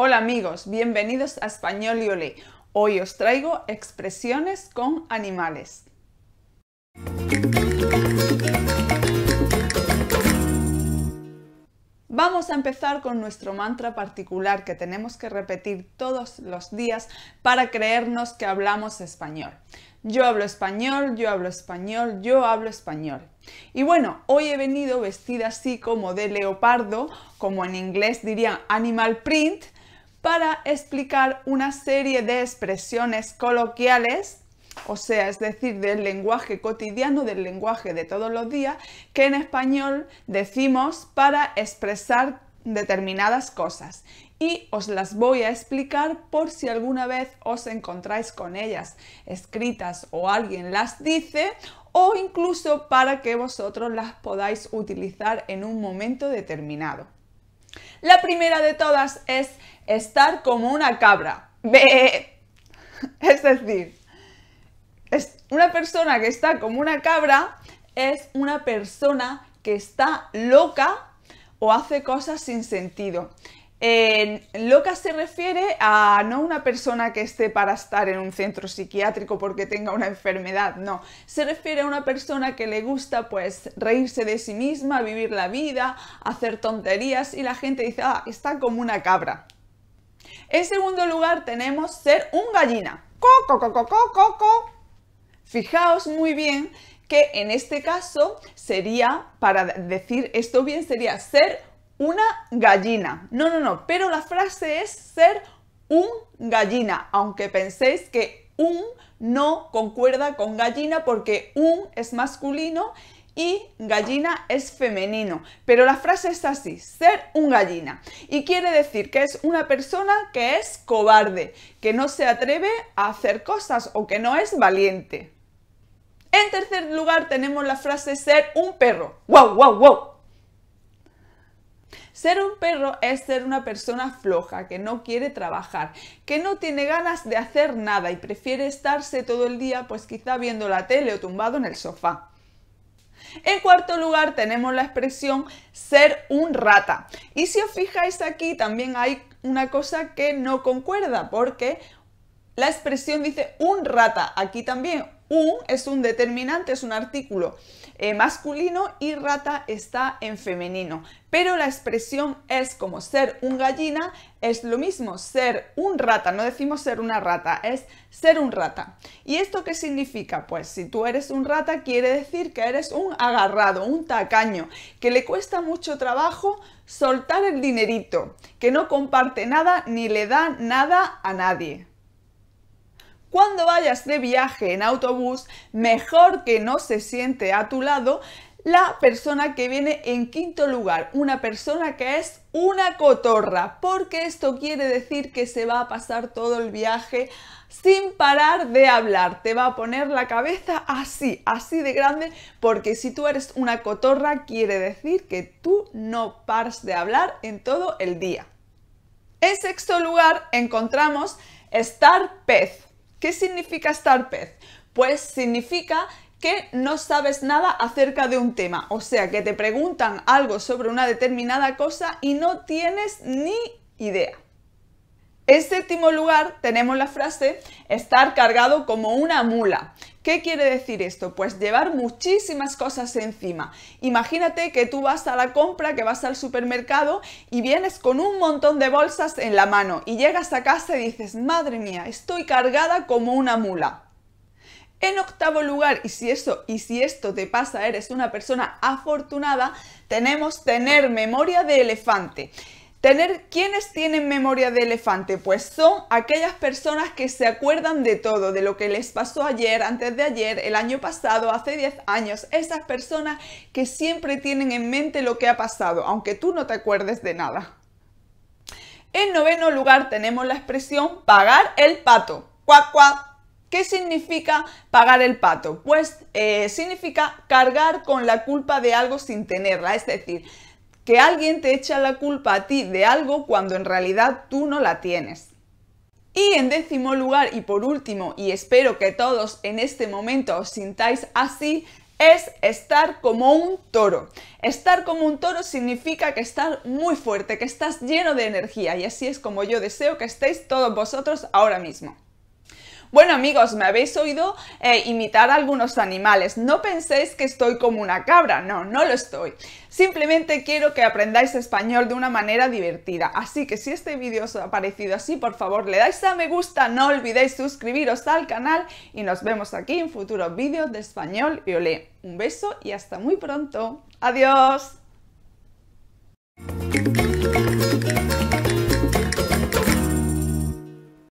Hola amigos, bienvenidos a Español y Olé. Hoy os traigo expresiones con animales. Vamos a empezar con nuestro mantra particular que tenemos que repetir todos los días para creernos que hablamos español. Yo hablo español, yo hablo español, yo hablo español. Y bueno, hoy he venido vestida así como de leopardo, como en inglés dirían animal print, para explicar una serie de expresiones coloquiales, o sea, es decir, del lenguaje cotidiano, del lenguaje de todos los días, que en español decimos para expresar determinadas cosas y os las voy a explicar por si alguna vez os encontráis con ellas escritas o alguien las dice o incluso para que vosotros las podáis utilizar en un momento determinado. La primera de todas es estar como una cabra. es decir, es una persona que está como una cabra es una persona que está loca o hace cosas sin sentido loca se refiere a no una persona que esté para estar en un centro psiquiátrico porque tenga una enfermedad, no. Se refiere a una persona que le gusta pues reírse de sí misma, vivir la vida, hacer tonterías y la gente dice, ah, está como una cabra. En segundo lugar tenemos ser un gallina. Coco, coco, Fijaos muy bien que en este caso sería, para decir esto bien, sería ser un una gallina. No, no, no, pero la frase es ser un gallina, aunque penséis que un no concuerda con gallina porque un es masculino y gallina es femenino. Pero la frase es así, ser un gallina. Y quiere decir que es una persona que es cobarde, que no se atreve a hacer cosas o que no es valiente. En tercer lugar tenemos la frase ser un perro. ¡Wow, wow, wow! Ser un perro es ser una persona floja, que no quiere trabajar, que no tiene ganas de hacer nada y prefiere estarse todo el día pues quizá viendo la tele o tumbado en el sofá. En cuarto lugar tenemos la expresión ser un rata. Y si os fijáis aquí también hay una cosa que no concuerda porque la expresión dice un rata, aquí también U es un determinante, es un artículo eh, masculino y rata está en femenino. Pero la expresión es como ser un gallina, es lo mismo ser un rata, no decimos ser una rata, es ser un rata. ¿Y esto qué significa? Pues si tú eres un rata quiere decir que eres un agarrado, un tacaño, que le cuesta mucho trabajo soltar el dinerito, que no comparte nada ni le da nada a nadie. Cuando vayas de viaje en autobús, mejor que no se siente a tu lado la persona que viene en quinto lugar, una persona que es una cotorra, porque esto quiere decir que se va a pasar todo el viaje sin parar de hablar, te va a poner la cabeza así, así de grande, porque si tú eres una cotorra quiere decir que tú no paras de hablar en todo el día. En sexto lugar encontramos estar pez. ¿Qué significa estar pez? Pues significa que no sabes nada acerca de un tema, o sea, que te preguntan algo sobre una determinada cosa y no tienes ni idea. En séptimo lugar tenemos la frase estar cargado como una mula, ¿Qué quiere decir esto? Pues llevar muchísimas cosas encima. Imagínate que tú vas a la compra, que vas al supermercado y vienes con un montón de bolsas en la mano y llegas a casa y dices, madre mía, estoy cargada como una mula. En octavo lugar, y si eso y si esto te pasa, eres una persona afortunada, tenemos tener memoria de elefante. Tener quienes tienen memoria de elefante, pues son aquellas personas que se acuerdan de todo, de lo que les pasó ayer, antes de ayer, el año pasado, hace 10 años, esas personas que siempre tienen en mente lo que ha pasado, aunque tú no te acuerdes de nada. En noveno lugar tenemos la expresión pagar el pato. Cuac ¿Qué significa pagar el pato? Pues eh, significa cargar con la culpa de algo sin tenerla, es decir, que alguien te echa la culpa a ti de algo cuando en realidad tú no la tienes. Y en décimo lugar y por último, y espero que todos en este momento os sintáis así, es estar como un toro. Estar como un toro significa que estás muy fuerte, que estás lleno de energía y así es como yo deseo que estéis todos vosotros ahora mismo. Bueno amigos, me habéis oído eh, imitar algunos animales. No penséis que estoy como una cabra, no, no lo estoy. Simplemente quiero que aprendáis español de una manera divertida. Así que si este vídeo os ha parecido así, por favor le dais a me gusta, no olvidéis suscribiros al canal y nos vemos aquí en futuros vídeos de español y Un beso y hasta muy pronto. Adiós.